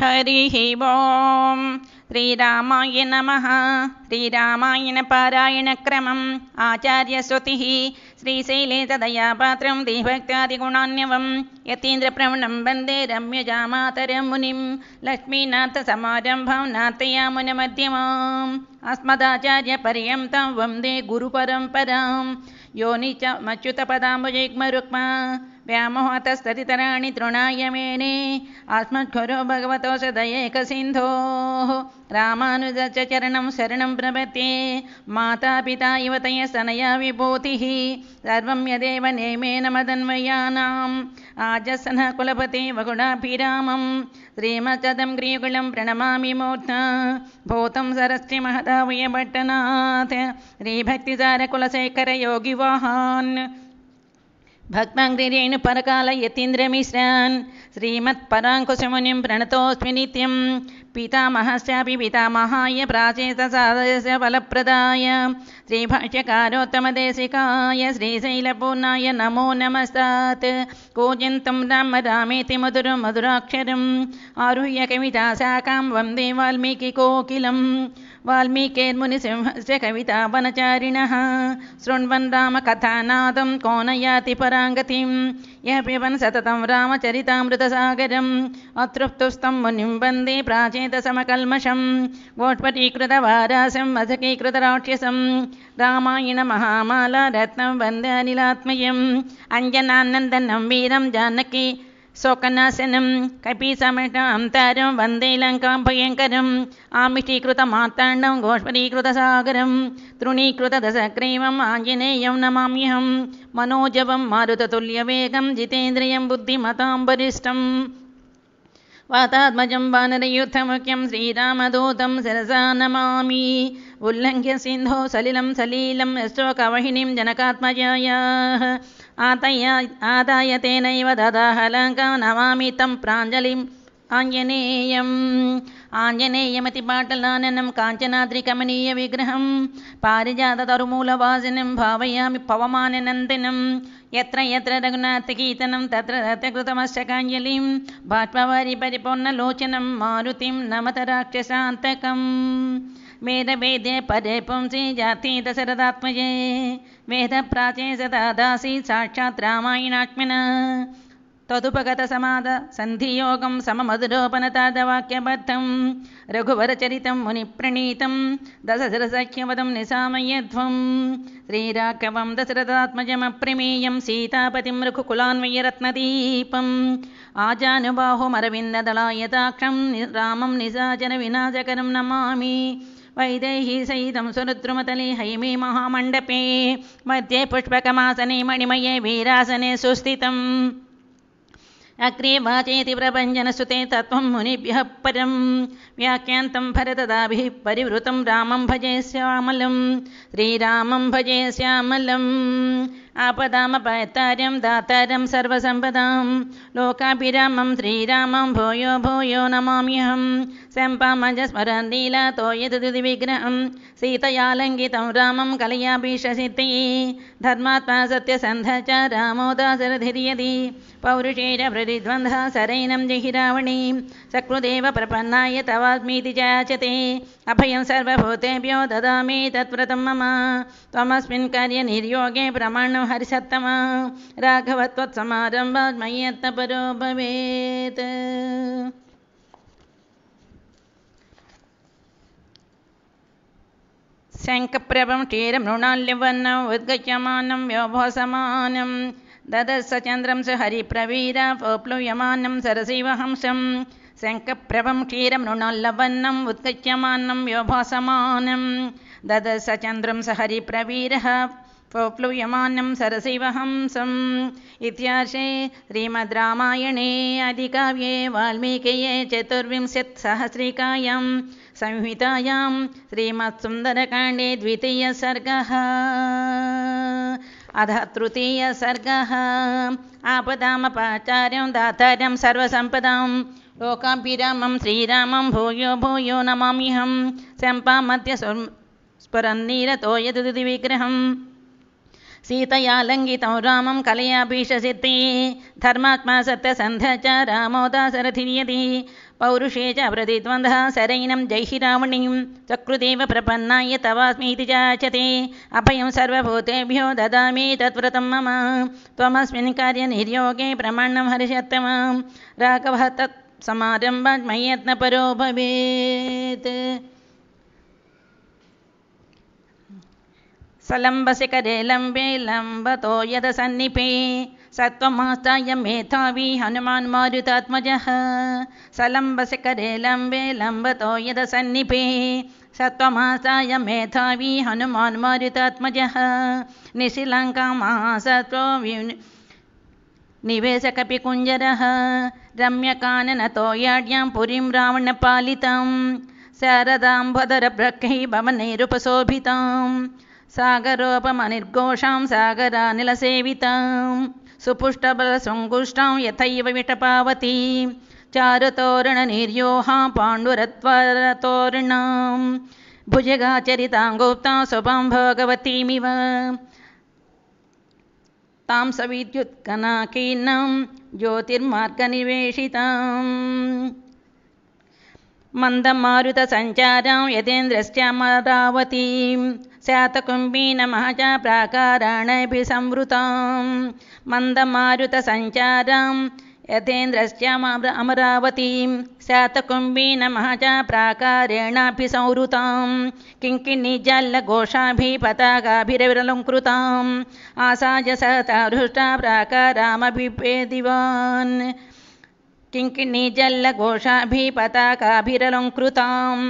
हरिः वो श्रीरामाय नमः श्रीरामायणपारायणक्रमम् आचार्यस्वतिः श्रीशैलेतदयापात्रं देशभक्त्यादिगुणान्यवं यतीन्द्रप्रवणं वन्दे रम्यजामातरमुनिं लक्ष्मीनाथसमाजं भवनाथयामुनमध्यमाम् अस्मदाचार्यपर्यन्तं वन्दे गुरुपरम्परां योनि च योनिचमच्युतपदाम्बुजग्मरुक्मा व्यामहोतस्ततितराणि तृणायमेणे आत्मत्वरो भगवतो सदयेकसिन्धोः चरणं शरणं प्रभते मातापिता युवतय सनया विभूतिः सर्वं यदेव नेमेन मदन्मयानाम् आजस्नः कुलपते वगुणापि रामं श्रीमचदं ग्रीगुलं प्रणमामि मूर्ता भूतं सरस्ति महदाभूयपट्टनात् श्रीभक्तिधारकुलशेखरयोगिवाहान् भक्ताङ्गिरेण परकालयतीन्द्रमिश्रन् श्रीमत्पराङ्कुशमुनिं प्रणतोऽस्मिनित्यं पितामहश्चापि पितामहाय प्राचेतसादस्य बलप्रदाय श्रीभाष्यकारोत्तमदेशिकाय श्रीशैलपूर्णाय नमो नमः स्यात् कूजन्तं राम रामेति मधुरं मधुराक्षरम् आरुह्यकविताशाकां वन्दे वाल्मीकिकोकिलम् वाल्मीकेर्मुनिसिंहस्य कवितावनचारिणः शृण्वन् रामकथानादं कोनयाति पराङ्गतिं यः वन् सततं रामचरितामृतसागरम् अतृप्तुस्तं मुनिं वन्दे प्राचेतसमकल्मषं गोटपटीकृतवारासं वसकीकृतराक्षसं रत्नं वन्दे अनिलात्मयम् अञ्जनानन्दनं वीरं जानकी शोकनाशनं कपिसमट अन्तरं वन्दे लङ्कां भयङ्करम् आमिषीकृतमार्ताण्डं गोष्परीकृतसागरं तृणीकृतदसग्रीवम् आञ्जनेयं नमाम्यहं मनोजवं मारुततुल्यवेगं जितेन्द्रियं बुद्धिमताम्बरिष्टं वातात्मजं वानरयुद्धमुख्यं श्रीरामदूतं सरसा नमामि उल्लङ्घ्यसिन्धो सलिलं सलीलं शोकवहिनीं जनकात्मजाया आतय आदाय तेनैव ददाहलङ्कां नमामि तं प्राञ्जलिम् आञ्जनेयम् आञ्जनेयमतिपाटलाननं काञ्चनाद्रिकमनीयविग्रहं पारिजाततरुमूलवासिनं भावयामि पवमाननन्दनं यत्र यत्र रघुनाथकीर्तनं तत्र रथकृतमश्चकाञ्जलिं बाष्पवारि परिपूर्णलोचनं मारुतिं नमत राक्षसान्तकम् वेदवेदे परे पुंसी जाते दशरथात्मये वेदप्राचे सदासी साक्षात् रामायणात्मना तदुपगतसमाद सन्धियोगं सममधुलोपनतादवाक्यबद्धं रघुवरचरितं मुनिप्रणीतं दशरसाख्यवदं निसामयध्वं श्रीराकवं दशरथात्मजमप्रमेयं सीतापतिं मृघुकुलान्वयरत्नदीपम् आजानुबाहुमरविन्ददलायताक्षं रामं निजाजनविनाजकरं नमामि वैदेही सहितं सुरुद्रुमतले हैमे महामण्डपे मध्ये पुष्पकमासने मणिमये वीरासने सुस्थितम् अग्रेवाचेति प्रभञ्जनसुते तत्त्वं मुनिभ्यः परं व्याख्यान्तं भरतदाभिः परिवृतं रामं भजे श्यामलं श्रीरामं भजे श्यामलम् आपदामपातार्यं दातार्यं सर्वसम्पदां लोकाभिरामं श्रीरामं भोयो भूयो नमाम्यहं शम्पामजस्मरन् लीला तोयतदिविग्रहं सीतयालङ्कितं रामं कलयाभिशिते धर्मात्मा सत्यसन्धचार रामोदासरधिर्यति पौरुषेरप्रतिद्वन्दासरैनं जिहिरावणीं सकृदेव प्रपन्नाय तवात्मीति याचते अभयं सर्वभूतेभ्यो ददामि तत्व्रतं मम त्वमस्मिन् कार्यनिर्योगे प्रमाणं हरिसत्तम राघव त्वत्समारम्भाद्मय्यत्तपरो भवेत् शङ्खप्रभं क्षीरमृणाल्यवर्णम् उद्गच्यमानं व्योभोसमानं ददस्स चन्द्रं स हरिप्रवीरा पोप्लुयमानं सरसिवहंसम् शङ्खप्रभं क्षीरमृणोल्लवन्नम् उद्गच्यमान्नं योभासमानं ददसचन्द्रं स हरिप्रवीरः प्रप्लूयमानं सरसिवहंसम् इत्याशे श्रीमद् रामायणे आदिकाव्ये वाल्मीकिये चतुर्विंशत्सहस्रिकायां संहितायां श्रीमत्सुन्दरकाण्डे द्वितीयसर्गः अधः तृतीयसर्गः आपदामपाचार्यं दातार्यं सर्वसम्पदाम् लोकाभिरामं श्रीरामं भूयो भूयो नमाम्यहं शम्पामद्य स्फुरन्नीरतो यदुति विग्रहम् सीतया लङ्घितं रामं कलयाभीषसिद्धि धर्मात्मा सत्यसन्ध च रामोदासरथिर्यति पौरुषे च प्रदिद्वन्द्वः सरैनं जैहि रावणीं चक्रुदेव प्रपन्नाय तवास्मीति चाचते अभयं सर्वभूतेभ्यो ददामि तत्व्रतं मम त्वमस्मिन् कार्यनिर्योगे प्रमाणं हरिषत्तमं राघवः तत् समारम्भात्मयत्नपरो भवेत् सलम्बशिखरे लम्बे लम्बतो यद सन्निपे सत्त्वमास्ताय मेधावी हनुमान् मारुतात्मजः सलम्बशिखरे लम्बे लम्बतो यद सन्निपे सत्त्वमासाय मेधावी हनुमान् मारुतात्मजः निशिलङ्कामः सत्त्वं निवेशकपिकुञ्जरः रम्यकानतोयाड्यां पुरीं रावण्यपालितं शारदाम्बदरप्रकीभवनैरुपशोभितां सागरोपमनिर्गोषां सागरानिलसेवितां सुपुष्टबलसृङ्गुष्टां यथैव विटपावती चारुतोरणनिर्योहां पाण्डुरत्वरतोरणं भुजगाचरितां गुप्तां सुभां भगवतीमिव तां सविद्युत्कनाकीनम् ज्योतिर्मार्गनिवेशिताम् मन्दमारुतसञ्चारां यतेन्द्रश्चमरावतीं स्यातकुम्भीनमहाजा प्राकाराणपि संवृतां मन्दमारुतसञ्चाराम् यथेन्द्रश्च अमरावतीं सातकुम्बीन महजा प्राकारेणापि संहृतां किङ्किणीजाल्लघोषाभिः पताकाभिरविरलङ्कृताम् आसाय सहताहृष्टा प्राकारामभिपेदिवान् किङ्किणीजल्लघोषाभिः पताकाभिरलङ्कृताम्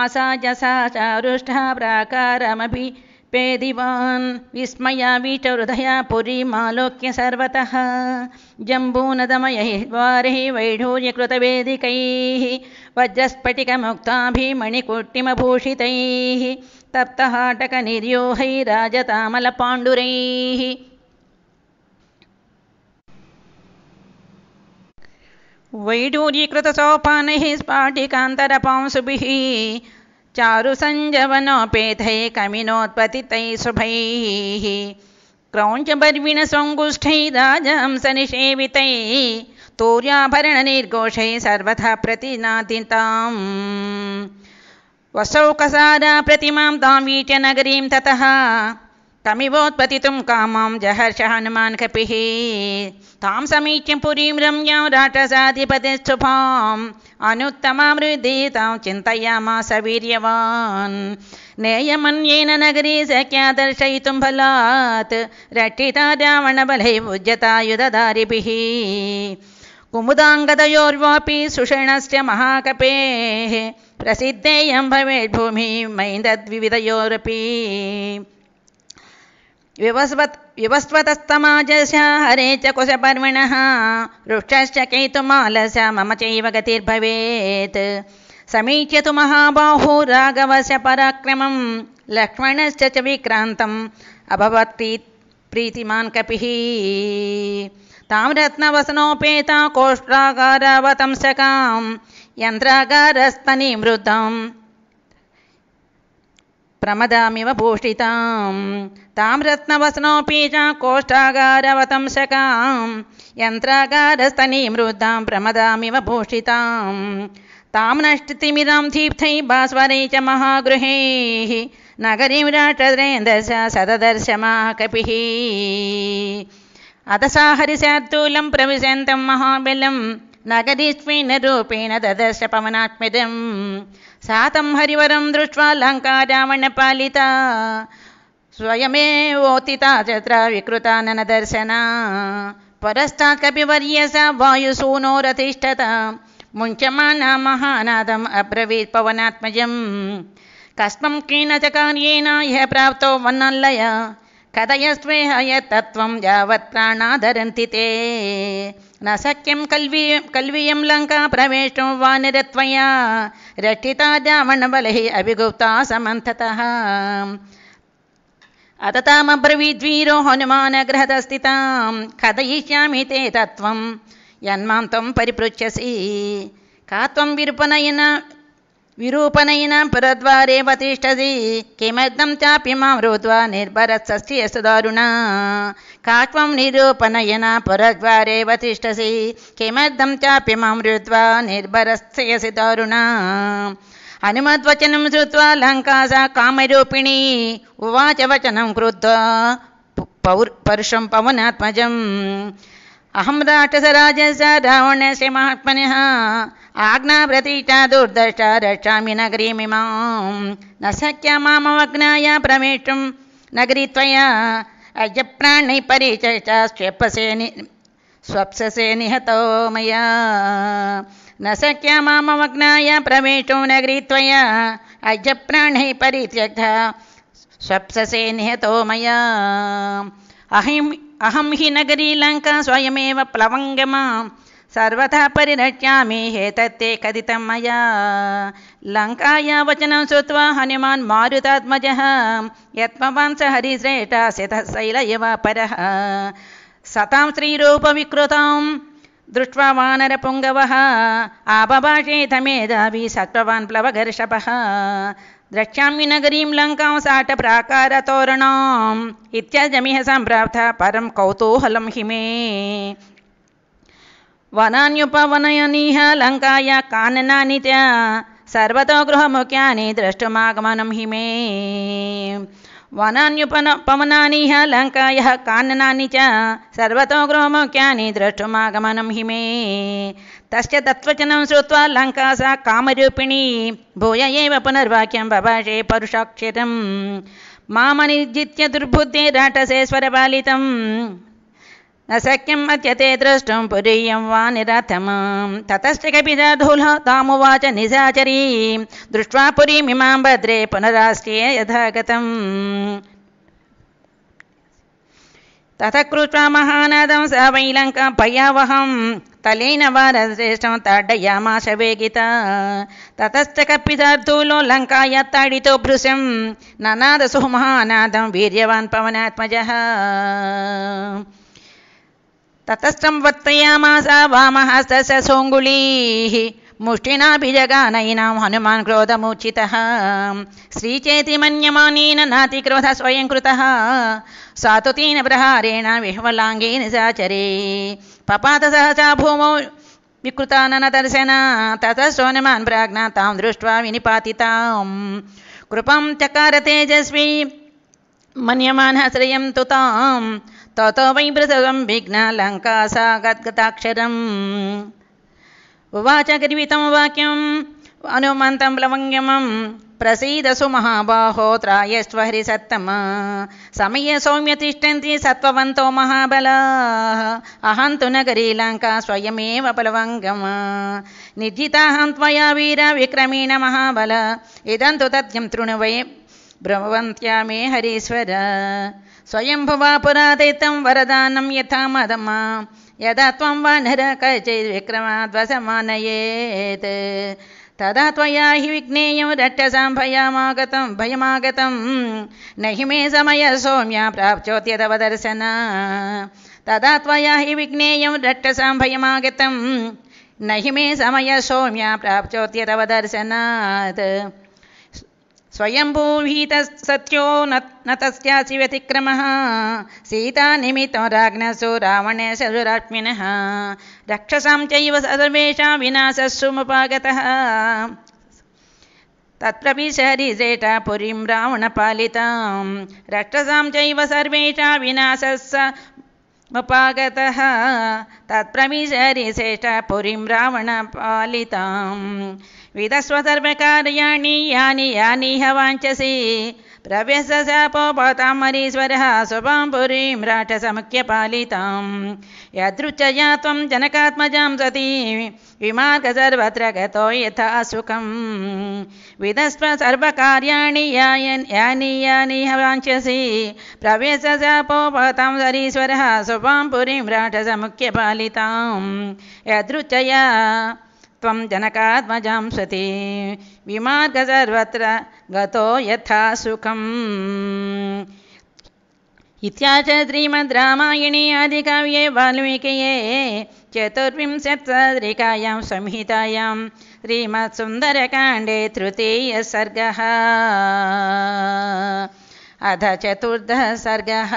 आसाय सहचारुष्ठा प्राकारमभि पेदिवान् विस्मयावीचहृदया पुरीमालोक्य सर्वतः जम्बूनदमयैः द्वारैः वैढूर्यकृतवेदिकैः वज्रस्फटिकमुक्ताभिमणिकुट्टिमभूषितैः तप्तहाटकनिर्योहैराजतामलपाण्डुरैः वैढूरीकृतसोपानैः स्फाटिकान्तरपांसुभिः चारुसञ्जवनोपेतैः कमिनोत्पतितैः शुभैः क्रौञ्चबर्विणसङ्गुष्ठैराजहंसनिषेवितैः तूर्याभरणनिर्घोषैः सर्वथा प्रतिनादिताम् वसौ कसारा प्रतिमां तां वीट्य नगरीं ततः तमिवोत्पतितुं कामां जहर्ष हनुमान् कपिः तां समीच्यं पुरीं रम्य राटसाधिपति सुभाम् तां चिन्तयामा सवीर्यवान् नेयमन्येन नगरी सख्या दर्शयितुं बलात् रक्षिता दावणबलैभुज्यतायुधारिभिः कुमुदाङ्गदयोर्वापि सुषणस्य महाकपेः प्रसिद्धेयं भवे भूमि मैन्दद्विविधयोरपि विवस्वत् विवस्वतस्तमाजस्य हरे च कुशपर्वणः वृष्टश्च केतुमालस्य मम चैव गतिर्भवेत् समीच्यतु महाबाहु राघवस्य पराक्रमं लक्ष्मणश्च च विक्रान्तम् अभवती प्रीतिमान् कपिः तां रत्नवसनोपेता कोष्टागारावतं सकां प्रमदामिव भूषितां तां रत्नवसनोऽपि च कोष्ठागारवतं शकां यन्त्रागारस्तनीमृद्धां प्रमदामिव भूषितां तां नष्टतिमिदां तीप्तै भास्वरै च महागृहैः नगरीं राष्ट्रेन्दश सददर्शमाकपिः अतसा हरिश्याूलं प्रविशन्तं महाबलम् నగదీష్వేణ రూపేణ దదర్శ పవనాత్మజం సాతం హరివరం దృష్ట్వా లంకారావణపాలిత स्वयमेवोतिता चत्र विकृताननदर्शना परस्ता कपिवर्य स वायुसूनोरतिष्ठत मुञ्चमाना महानादम् अब्रवीत् पवनात्मजम् कस्मं केन च कार्येण ह्यः प्राप्तो वन्नल्लय कथयस्वेह यत्तत्त्वं यावत् प्राणाधरन्ति ते न शक्यं कल्वी कल्वीयं लङ्का प्रवेष्टुं वा निरत्वया रक्षिता रावणबलैः अभिगुप्ता समन्थतः अततामब्रवीद्वीरो हनुमानगृहतस्थितां कथयिष्यामि ते तत्त्वं यन्मां त्वं परिपृच्छसि का त्वं विरुपनयन विरूपनयिनां पुरद्वारेव तिष्ठसि किमर्थं चापि मां रुत्वा निर्भरषष्ठी सुदारुणा का त्वं निरूपनयना पुरद्वारेव तिष्ठसि किमर्थं चापि मां रुत्वा निर्भरस्थयसि दारुणा हनुमद्वचनं श्रुत्वा लङ्का सा कामरूपिणी उवाच वचनं कृत्वा पौर् परुषं पवनात्मजम् अहं राक्षसराजस्य रावणस्य महात्मनः आज्ञाव्रतीता रक्षा रक्षामि नगरीमिमां न शक्य मामवग्नाय प्रवेष्टुं नगरी त्वया प्राण परिचष्टाक्षेपसे नि स्वप्ससे निहतो मया न शक्य मामवग्नाय प्रवेष्टुं नगरी त्वया प्राण परित्यक्ता स्वप्ससे निहतो मया अहिं अहं हि नगरी लङ्का स्वयमेव प्लवङ्गमां सर्वथा परिरक्ष्यामि हेतत्ते कथितं मया लङ्काया वचनं श्रुत्वा हनुमान् मारुताद्मजः यत्मवांसहरिश्रेटा सितः शैलयव परः सतां श्रीरूपविकृताम् दृष्ट्वा वानरपुङ्गवः आपभाषे तमेधावी सत्त्ववान् प्लवघर्षपः द्रक्ष्यामि नगरीं लङ्कां साटप्राकारतोरणाम् इत्यजमिह सम्प्राप्ता परं कौतूहलं हिमे वनान्युपवनयनीह लङ्काया काननानि च सर्वतो गृहमुख्यानि द्रष्टुमागमनं हिमे वनान्युपपवनानि ह लङ्कायः काननानि च सर्वतो गृहमुख्यानि द्रष्टुमागमनं हि मे तस्य तत्त्वचनं श्रुत्वा लङ्का सा कामरूपिणी भूय एव पुनर्वाक्यं बभाषे परुषाक्षरं मामनिर्जित्य दुर्बुद्धे राटसे स्वरपालितम् न शक्यं मत्यते द्रष्टुं पुरीयं वा निरथमां ततश्च कपिदधूलतामुवाच निशाचरीं दृष्ट्वा पुरीमिमां भद्रे पुनराष्ट्रिये यथागतम् ततः कृत्वा महानादं स वैलङ्कां पयावहं तलेन वारश्रेष्ठं ताडयामाश वेगिता ततश्च कपितर्धूलो लङ्काया ताडितो भृशं ननादसुः महानादं वीर्यवान् पवनात्मजः ततस्तं वर्तयामास वामहस्तस्य सोऽङ्गुलीः मुष्टिनाभिजगानयिनां हनुमान् क्रोधमूर्छितः श्रीचेति मन्यमानेन नातिक्रोधः स्वयं कृतः सा तु तीनप्रहारेण विह्वलाङ्गेन साचरे पपात सहसा भूमौ विकृताननदर्शन ततः सोनमान् प्राज्ञा तां दृष्ट्वा विनिपातितां कृपं चकार तेजस्वी मन्यमानः श्रियं तु ताम् ततो वै पृथगं विघ्ना लङ्का सा गद्गताक्षरम् उवाच गर्वितं वाक्यम् हनुमन्तं प्लवङ्गमं प्रसीदसु महाबाहोत्रायस्त्व हरिसत्तम समये सौम्य तिष्ठन्ति सत्त्ववन्तो महाबलाः अहं तु नगरी लङ्का स्वयमेव प्लवङ्गम निर्जिताहं त्वया वीर विक्रमेण महाबल इदं तु तथ्यं वै भ्रमवन्त्या मे हरीश्वर स्वयंभुवा पुरादैतं वरदानं यथा मदमा यदा त्वं वा नर कचैर्विक्रमाद्वसमानयेत् तदा त्वया हि विज्ञेयं रट्टसां भयमागतं भयमागतं न हि मे समयः सौम्या प्राप्तोत्यतव तदा त्वया हि विज्ञेयं रट्टसां भयमागतं न हि मे समय सौम्या प्राप्तोत्यतव दर्शनात् स्वयंभूहीत सत्यो न तस्यासि व्यतिक्रमः सीतानिमित्तो राज्ञसु रावणेशुरात्मिनः रक्षसां चैव सर्वेषां विनाशस्सुमुपागतः तत्प्रविशरिजेट पुरीं रावणपालितां रक्षसां चैव सर्वेषां विनाशस्स मुपागतः तत्प्रविशरिशेष पुरीं रावणपालिताम् विदस्वसर्वकार्याणि यानि यानि हवाञ्छसि प्रव्यसपोपतामरीश्वरः शुभां पुरीं राक्षसमुख्यपालितां यदृच्छया त्वं जनकात्मजां सती विमार्ग सर्वत्र गतो यथा सुखं विदस्व सर्वकार्याणि यायन् यानि यानि हवाञ्छसि प्रव्यसपोपतां सरीश्वरः शुभां पुरीं राक्षसमुख्यपालितां यदृचया त्वं जनकात्मजां सती विमार्ग सर्वत्र गतो यथा सुखम् इत्याच श्रीमद् रामायणे आदिकाव्ये वाल्मीकिये चतुर्विंशत्सदृकायां संहितायां श्रीमत्सुन्दरकाण्डे तृतीयसर्गः अथ चतुर्थः सर्गः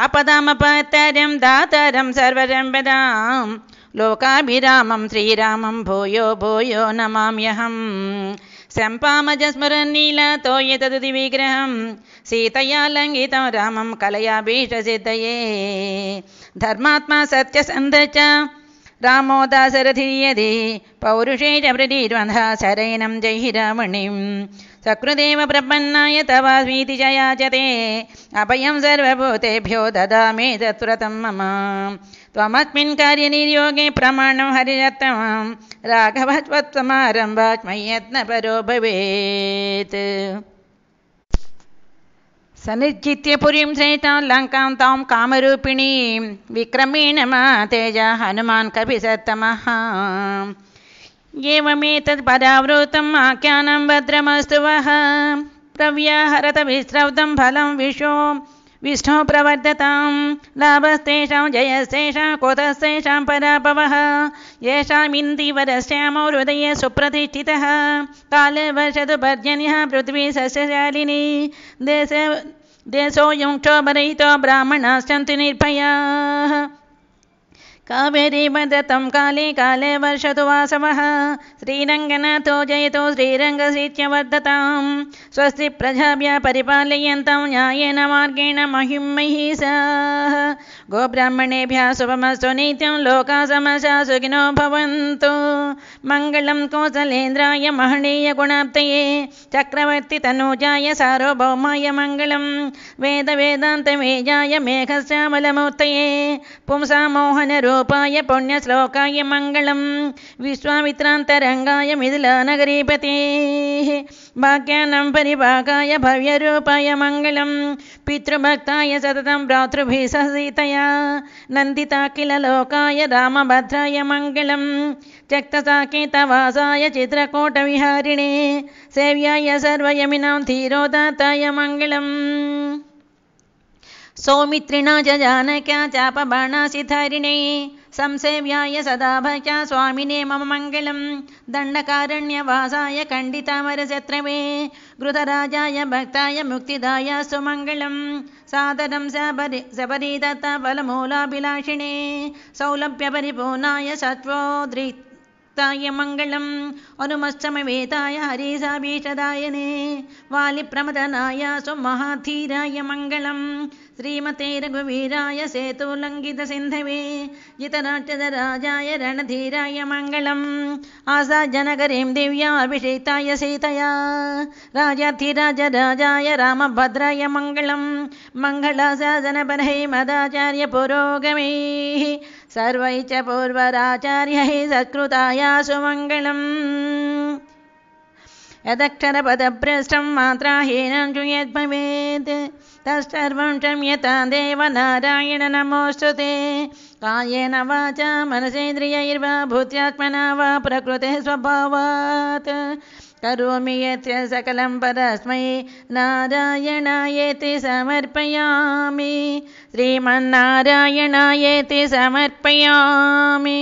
आपदामपतरं दातरं सर्वरम्बदाम् लोकाभिरामं श्रीरामं भूयो भूयो नमाम्यहम् शम्पामजस्मरन् नीलतो विग्रहं सीतया लङ्ितं रामं कलया भीषचितये धर्मात्मा सत्यसन्ध च रामोदासरधीयदे पौरुषे च प्रदीर्धासरेणं जैहि रामणिं सकृदेव प्रपन्नाय तवाति चयाचते अभयं सर्वभूतेभ्यो ददामेतत् व्रतं मम त्वमस्मिन् कार्यनिर्योगे प्रमाणं हरिरत्नमं राघवत्वत्समारम्भात् मय्यत्नपरो भवेत् सनिर्जित्य पुरीं श्रेष्ठां लङ्कां तां कामरूपिणीं विक्रमेण मा तेज हनुमान् कपिसत्तमः एवमेतत् परावृतम् आख्यानं भद्रमस्तु वः प्रव्याहरतविस्रौतं फलं विशो विष्णु प्रवर्धतां लाभस्तेषां जयस्तेषां कुतस्तेषां पराभवः येषामिन्दिवरश्यामो हृदये सुप्रतिष्ठितः काले वर्षतु पर्जन्यः पृथ्वी सस्यशालिनी देश देशो युङ्क्षो ब्राह्मण ब्राह्मणाश्चन्तु निर्भयाः कावेरी कावेरीमदतं काले काले वर्षतु वासवः श्रीरङ्गनाथो तो जयतो श्रीरङ्गशीत्यवर्धतां स्वस्ति प्रजाभ्य परिपालयन्तं न्यायेन मार्गेण महिमहि सा गोब्राह्मणेभ्यः शुभमस्तु नित्यं लोका समशा सुखिनो भवन्तु मङ्गलं कौसलेन्द्राय महणीयगुणाप्तये चक्रवर्ति तनुजाय सार्वभौमाय मङ्गलं वेदवेदान्तमेजाय मेघश्यामलमूर्तये मोहन लोपाय पुण्यश्लोकाय मङ्गलं विश्वामित्रान्तरङ्गाय मिथिलानगरीपतेः भाग्यानं परिभागाय भव्यरूपाय मङ्गलं पितृभक्ताय सततं भ्रातृभिः सह सीतया नन्दिता किल लोकाय रामभद्राय मङ्गलं त्यक्तसाकेतवासाय चित्रकूटविहारिणे सेव्याय सर्वयमिनां धीरोदाताय मङ्गलम् सौमित्रिणा च जानक्या चापबाणासिधारिणे संसेव्याय सदाभाच्या स्वामिने मम मङ्गलं दण्डकारण्यवासाय खण्डितामरचत्रमे वृतराजाय भक्ताय मुक्तिदाय सुमङ्गलं सादरं जबरीदत्ताबलमूलाभिलाषिणे सौलभ्यपरिपूर्णाय सत्वोद्रि य मङ्गलम् अनुमस्समवेताय हरीसाभीषदायने वालिप्रमदनाय स्वमहाधीराय मङ्गलम् श्रीमते रघुवीराय सेतोलङ्कितसिन्धवे जितनाट्य राजाय रणधीराय मङ्गलम् आशा जनकरीं दिव्याभिषेताय सीतया राजा धीराजराजाय रामभद्राय मङ्गलं मङ्गलासा सर्वै च पूर्वराचार्यैः सत्कृताया सुमङ्गलम् यदक्षरपदभ्रष्टं हीनं च यद्भवेत् तत्सर्वं च यथा नमोऽस्तु ते कायेन वाचा मनसेन्द्रियैर्वा भूत्यात्मना वा प्रकृतेः स्वभावात् करोमि यस्य सकलं परस्मै नारायणायेति समर्पयामि श्रीमन्नारायणायति समर्पयामि